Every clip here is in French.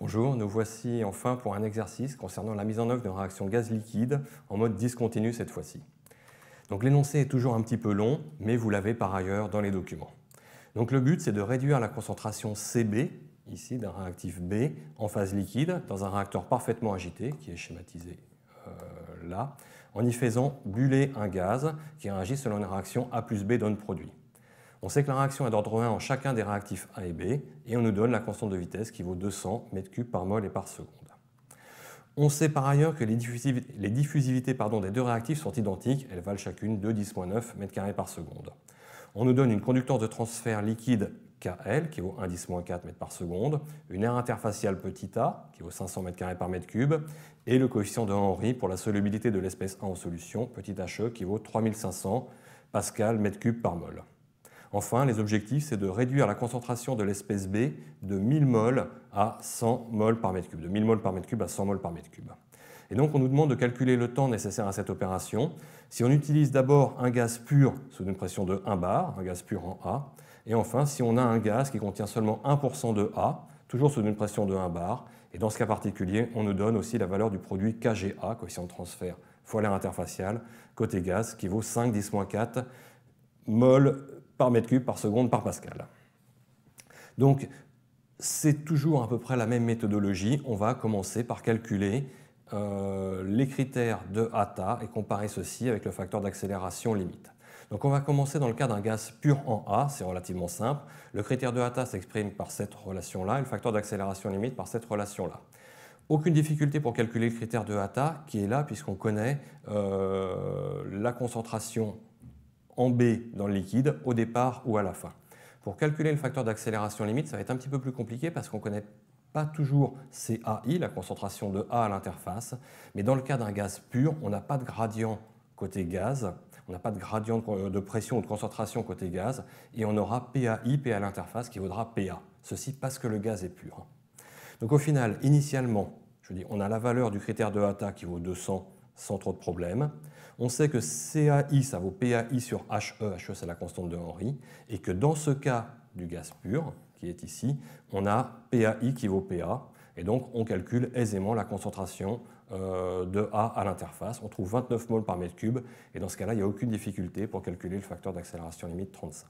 Bonjour, nous voici enfin pour un exercice concernant la mise en œuvre d'une réaction gaz liquide en mode discontinu cette fois-ci. Donc l'énoncé est toujours un petit peu long, mais vous l'avez par ailleurs dans les documents. Donc le but c'est de réduire la concentration CB, ici d'un réactif B, en phase liquide, dans un réacteur parfaitement agité, qui est schématisé euh, là, en y faisant buller un gaz qui réagit selon une réaction A plus B donne produit. On sait que la réaction est d'ordre 1 en chacun des réactifs A et B, et on nous donne la constante de vitesse qui vaut 200 m3 par mol et par seconde. On sait par ailleurs que les diffusivités, des deux réactifs sont identiques, elles valent chacune 2 10 9 m2 par seconde. On nous donne une conductance de transfert liquide KL qui vaut 1 10 4 m par seconde, une aire interfaciale petit a qui vaut 500 m2 par m3, et le coefficient de Henry pour la solubilité de l'espèce 1 en solution, petit he qui vaut 3500 pascal m3 par mol. Enfin, les objectifs, c'est de réduire la concentration de l'espèce B de 1000 mol à 100 mol par mètre cube, de 1000 mol par mètre cube à 100 mol par mètre cube. Et donc, on nous demande de calculer le temps nécessaire à cette opération. Si on utilise d'abord un gaz pur sous une pression de 1 bar, un gaz pur en A, et enfin, si on a un gaz qui contient seulement 1% de A, toujours sous une pression de 1 bar, et dans ce cas particulier, on nous donne aussi la valeur du produit KGA, coefficient de transfert fois l'air interfacial, côté gaz, qui vaut 5, 10 4 mol par mètre cube par seconde par Pascal. Donc, c'est toujours à peu près la même méthodologie. On va commencer par calculer euh, les critères de Hata et comparer ceci avec le facteur d'accélération limite. Donc on va commencer dans le cas d'un gaz pur en A, c'est relativement simple. Le critère de ATA s'exprime par cette relation-là et le facteur d'accélération limite par cette relation-là. Aucune difficulté pour calculer le critère de Hata qui est là puisqu'on connaît euh, la concentration en B dans le liquide au départ ou à la fin. Pour calculer le facteur d'accélération limite, ça va être un petit peu plus compliqué parce qu'on ne connaît pas toujours CAI, la concentration de A à l'interface, mais dans le cas d'un gaz pur, on n'a pas de gradient côté gaz, on n'a pas de gradient de pression ou de concentration côté gaz, et on aura PAI, PA à l'interface, qui vaudra PA. Ceci parce que le gaz est pur. Donc au final, initialement, je dis, on a la valeur du critère de ATA qui vaut 200 sans trop de problème. On sait que CAI, ça vaut PAI sur HE, HE c'est la constante de Henry, et que dans ce cas du gaz pur, qui est ici, on a PAI qui vaut PA, et donc on calcule aisément la concentration euh, de A à l'interface. On trouve 29 mol par mètre cube, et dans ce cas-là, il n'y a aucune difficulté pour calculer le facteur d'accélération limite 35.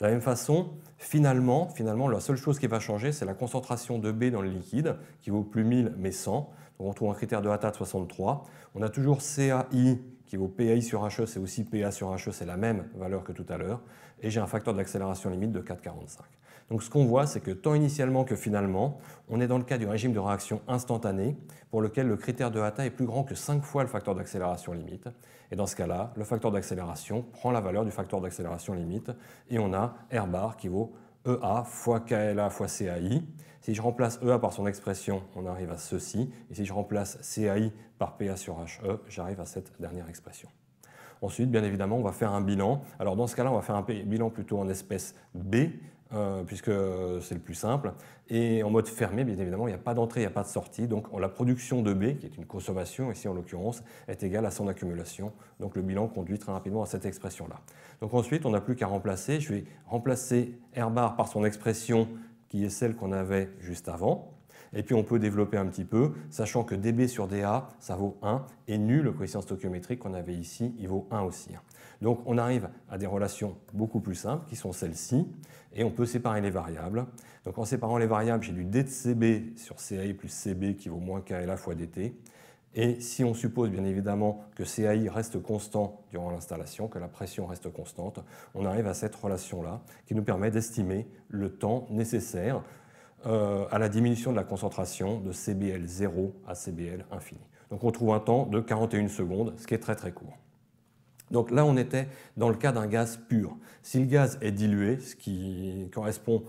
De la même façon, finalement, finalement, la seule chose qui va changer, c'est la concentration de B dans le liquide, qui vaut plus 1000 mais 100. Donc on trouve un critère de Hata de 63. On a toujours CAI qui vaut PI sur HE, c'est aussi PA sur HE, c'est la même valeur que tout à l'heure, et j'ai un facteur d'accélération limite de 4,45. Donc ce qu'on voit, c'est que tant initialement que finalement, on est dans le cas du régime de réaction instantanée, pour lequel le critère de Hata est plus grand que 5 fois le facteur d'accélération limite. Et dans ce cas-là, le facteur d'accélération prend la valeur du facteur d'accélération limite, et on a R bar qui vaut EA fois KLA fois CAI. Si je remplace EA par son expression, on arrive à ceci. Et si je remplace CAI par PA sur HE, j'arrive à cette dernière expression. Ensuite, bien évidemment, on va faire un bilan. Alors dans ce cas-là, on va faire un bilan plutôt en espèce B, euh, puisque c'est le plus simple. Et en mode fermé, bien évidemment, il n'y a pas d'entrée, il n'y a pas de sortie. Donc la production de B, qui est une consommation ici en l'occurrence, est égale à son accumulation. Donc le bilan conduit très rapidement à cette expression-là. Donc ensuite, on n'a plus qu'à remplacer. Je vais remplacer R bar par son expression qui est celle qu'on avait juste avant. Et puis on peut développer un petit peu, sachant que dB sur dA, ça vaut 1, et nul, le coefficient stoichiométrique qu'on avait ici, il vaut 1 aussi. Hein. Donc on arrive à des relations beaucoup plus simples, qui sont celles-ci, et on peut séparer les variables. Donc en séparant les variables, j'ai du d de CB sur CAI plus CB qui vaut moins KLA fois DT. Et si on suppose bien évidemment que CAI reste constant durant l'installation, que la pression reste constante, on arrive à cette relation-là qui nous permet d'estimer le temps nécessaire euh, à la diminution de la concentration de CBL 0 à CBL infini. Donc on trouve un temps de 41 secondes, ce qui est très très court. Donc là, on était dans le cas d'un gaz pur. Si le gaz est dilué, ce qui correspond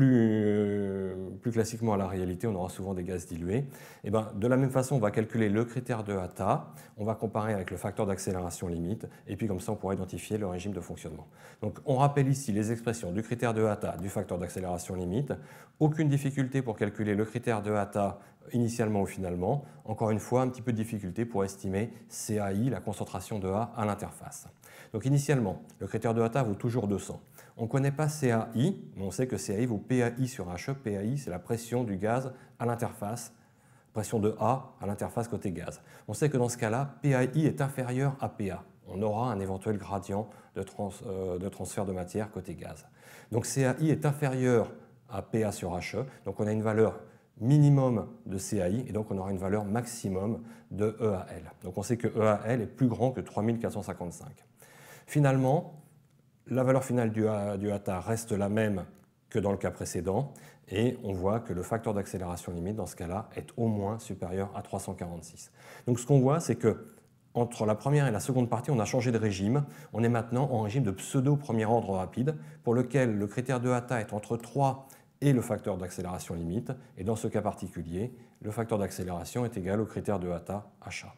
euh, plus, classiquement à la réalité, on aura souvent des gaz dilués. Et eh ben, de la même façon, on va calculer le critère de Hata, on va comparer avec le facteur d'accélération limite, et puis comme ça, on pourra identifier le régime de fonctionnement. Donc, on rappelle ici les expressions du critère de Hata, du facteur d'accélération limite. Aucune difficulté pour calculer le critère de Hata initialement ou finalement. Encore une fois, un petit peu de difficulté pour estimer CAI, la concentration de A à l'interface. Donc, initialement, le critère de Hata vaut toujours 200. On ne connaît pas CAI, mais on sait que CAI vaut PAI sur HE. PAI, c'est la pression du gaz à l'interface, pression de A à l'interface côté gaz. On sait que dans ce cas-là, PAI est inférieur à PA. On aura un éventuel gradient euh, de, transfert de matière côté gaz. Donc CAI est inférieur à PA sur HE, donc on a une valeur minimum de CAI et donc on aura une valeur maximum de EAL. Donc on sait que EAL est plus grand que 3455. Finalement, la valeur finale du, euh, Hata reste la même que dans le cas précédent, et on voit que le facteur d'accélération limite dans ce cas-là est au moins supérieur à 346. Donc ce qu'on voit, c'est que entre la première et la seconde partie, on a changé de régime. On est maintenant en régime de pseudo-premier ordre rapide, pour lequel le critère de Hata est entre 3 et le facteur d'accélération limite. Et dans ce cas particulier, le facteur d'accélération est égal au critère de Hata HA.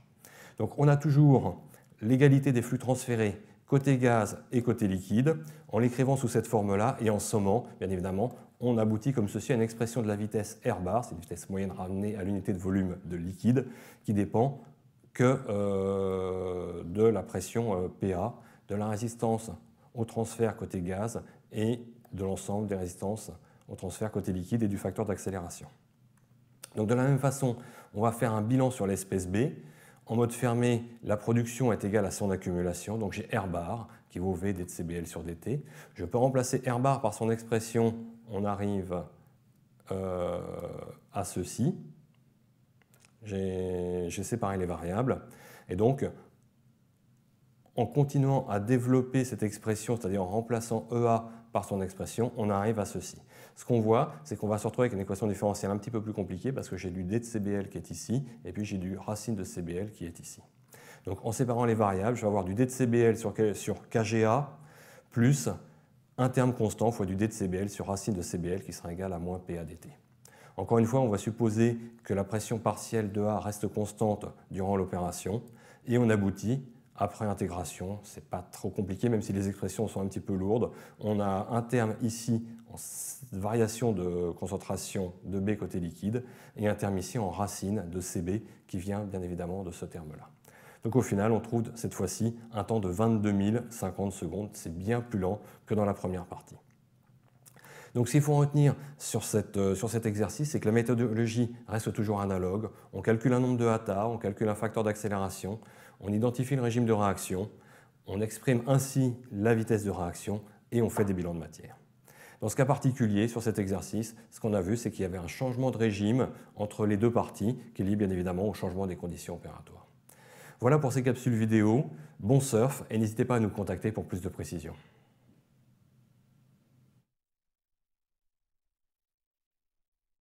Donc on a toujours l'égalité des flux transférés côté gaz et côté liquide. En l'écrivant sous cette forme-là et en sommant, bien évidemment, on aboutit comme ceci à une expression de la vitesse R bar, c'est une vitesse moyenne ramenée à l'unité de volume de liquide, qui dépend que euh, de la pression euh, PA, de la résistance au transfert côté gaz et de l'ensemble des résistances au transfert côté liquide et du facteur d'accélération. Donc de la même façon, on va faire un bilan sur l'espèce B en mode fermé, la production est égale à son accumulation, donc j'ai R bar qui vaut V dCBL sur dt. Je peux remplacer R bar par son expression, on arrive euh, à ceci. J'ai séparé les variables. Et donc, en continuant à développer cette expression, c'est-à-dire en remplaçant EA par son expression, on arrive à ceci. Ce qu'on voit, c'est qu'on va se retrouver avec une équation différentielle un petit peu plus compliquée parce que j'ai du d de CBL qui est ici, et puis j'ai du racine de CBL qui est ici. Donc en séparant les variables, je vais avoir du d de CBL sur, sur KGA plus un terme constant fois du d de CBL sur racine de CBL qui sera égal à moins PADT. Encore une fois, on va supposer que la pression partielle de A reste constante durant l'opération et on aboutit après intégration, ce n'est pas trop compliqué, même si les expressions sont un petit peu lourdes. On a un terme ici en variation de concentration de B côté liquide et un terme ici en racine de CB qui vient bien évidemment de ce terme-là. Donc au final, on trouve cette fois-ci un temps de 22 050 secondes. C'est bien plus lent que dans la première partie. Donc ce qu'il faut retenir euh, sur, cet exercice, c'est que la méthodologie reste toujours analogue. On calcule un nombre de hata, on calcule un facteur d'accélération, on identifie le régime de réaction, on exprime ainsi la vitesse de réaction et on fait des bilans de matière. Dans ce cas particulier, sur cet exercice, ce qu'on a vu, c'est qu'il y avait un changement de régime entre les deux parties qui est lié bien évidemment au changement des conditions opératoires. Voilà pour ces capsules vidéo. Bon surf et n'hésitez pas à nous contacter pour plus de précisions.